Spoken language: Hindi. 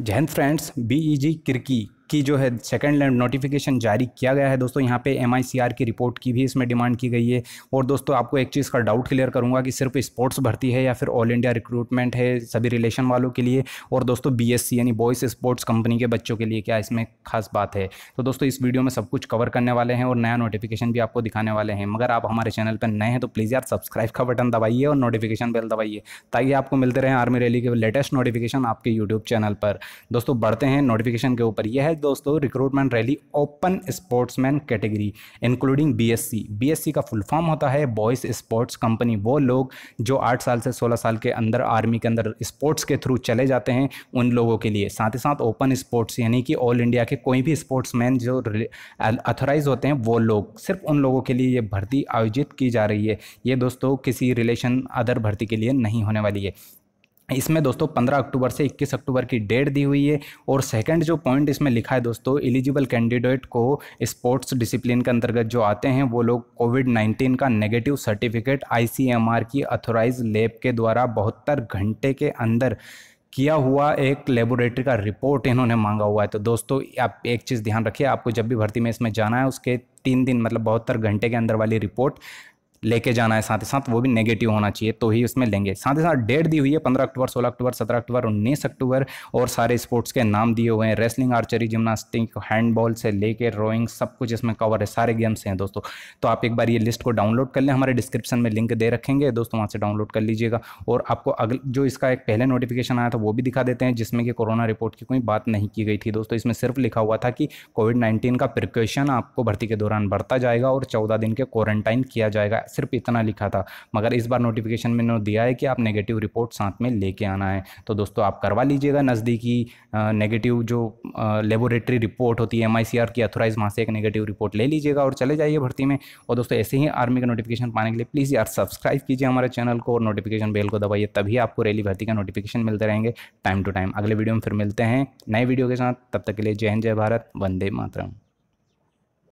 जहन फ्रेंड्स बी ई जी किरकी की जो है लैंड नोटिफिकेशन जारी किया गया है दोस्तों यहाँ पे एम की रिपोर्ट की भी इसमें डिमांड की गई है और दोस्तों आपको एक चीज़ का डाउट क्लियर करूँगा कि सिर्फ स्पोर्ट्स भर्ती है या फिर ऑल इंडिया रिक्रूटमेंट है सभी रिलेशन वालों के लिए और दोस्तों बी यानी बॉयस स्पोर्ट्स कंपनी के बच्चों के लिए क्या इसमें खास बात है तो दोस्तों इस वीडियो में सब कुछ कवर करने वाले हैं और नया नोटिफिकेशन भी आपको दिखाने वाले हैं मगर आप हमारे चैनल पर नए हैं तो प्लीज़ यार सब्सक्राइब का बटन दबाइए और नोटिफिकेशन बेल दबाइए ताकि आपको मिलते रहे आर्मी रैली के लेटेस्ट नोटिफिकेशन आपके यूट्यूब चैनल पर दोस्तों बढ़ते हैं नोटिफिकेशन के ऊपर यह है है दोस्तों recruitment rally open sportsman category including BSc BSc का फुल फॉर्म होता है बॉयज़ स्पोर्ट्स कंपनी वो लोग जो आठ साल से सोलह साल के अंदर आर्मी के अंदर स्पोर्ट्स के थ्रू चले जाते हैं उन लोगों के लिए साथ ही साथ ओपन स्पोर्ट्स यानी कि ऑल इंडिया के कोई भी स्पोर्ट्स जो अथोराइज होते हैं वो लोग सिर्फ उन लोगों के लिए ये भर्ती आयोजित की जा रही है ये दोस्तों किसी रिलेशन अदर भर्ती के लिए नहीं होने वाली है इसमें दोस्तों 15 अक्टूबर से 21 अक्टूबर की डेट दी हुई है और सेकंड जो पॉइंट इसमें लिखा है दोस्तों एलिजिबल कैंडिडेट को स्पोर्ट्स डिसिप्लिन के अंतर्गत जो आते हैं वो लोग कोविड 19 का नेगेटिव सर्टिफिकेट आईसीएमआर की अथोराइज लैब के द्वारा बहत्तर घंटे के अंदर किया हुआ एक लेबोरेटरी का रिपोर्ट इन्होंने मांगा हुआ है तो दोस्तों आप एक चीज़ ध्यान रखिए आपको जब भी भर्ती में इसमें जाना है उसके तीन दिन मतलब बहत्तर घंटे के अंदर वाली रिपोर्ट लेके जाना है साथ ही साथ वो भी नेगेटिव होना चाहिए तो ही उसमें लेंगे साथ ही साथ डेट दी हुई है पंद्रह अक्टूबर सोलह अक्टूबर सत्रह अक्टूबर उन्नीस अक्टूबर और सारे स्पोर्ट्स के नाम दिए हुए हैं रेसलिंग आर्चरी जिमनास्टिक हैंडबॉल से लेकर रोइंग सब कुछ इसमें कवर है सारे गेम्स हैं दोस्तों तो आप एक बार ये लिस्ट को डाउनलोड कर लें हमारे डिस्क्रिप्शन में लिंक दे रखेंगे दोस्तों वहाँ से डाउनलोड कर लीजिएगा और आपको अगल जो इसका एक पहले नोटिफिकेशन आया था वो भी दिखा देते हैं जिसमें कि कोरोना रिपोर्ट की कोई बात नहीं की गई थी दोस्तों इसमें सिर्फ लिखा हुआ था कि कोविड नाइन्टीन का प्रिकॉशन आपको भर्ती के दौरान बढ़ता जाएगा और चौदह दिन के क्वारंटाइन किया जाएगा सिर्फ इतना लिखा था मगर इस बार नोटिफिकेशन में इन्होंने दिया है कि आप नेगेटिव रिपोर्ट साथ में लेके आना है तो दोस्तों आप करवा लीजिएगा नज़दीकी नेगेटिव जो लेबोरेटरी रिपोर्ट होती है एम आई सी आर की अथोराइज वहाँ से एक नेगेटिव रिपोर्ट ले लीजिएगा और चले जाइए भर्ती में और दोस्तों ऐसे ही आर्मी का नोटिफिकेशन पाने के लिए प्लीज़ यार सब्सक्राइब कीजिए हमारे चैनल को और नोटिफिकेशन बेल को दबाइए तभी आपको रैली भर्ती का नोटिफिकेशन मिलते रहेंगे टाइम टू टाइम अगले वीडियो में फिर मिलते हैं नए वीडियो के साथ तब तक के लिए जय हिंद जय भारत वंदे मातरम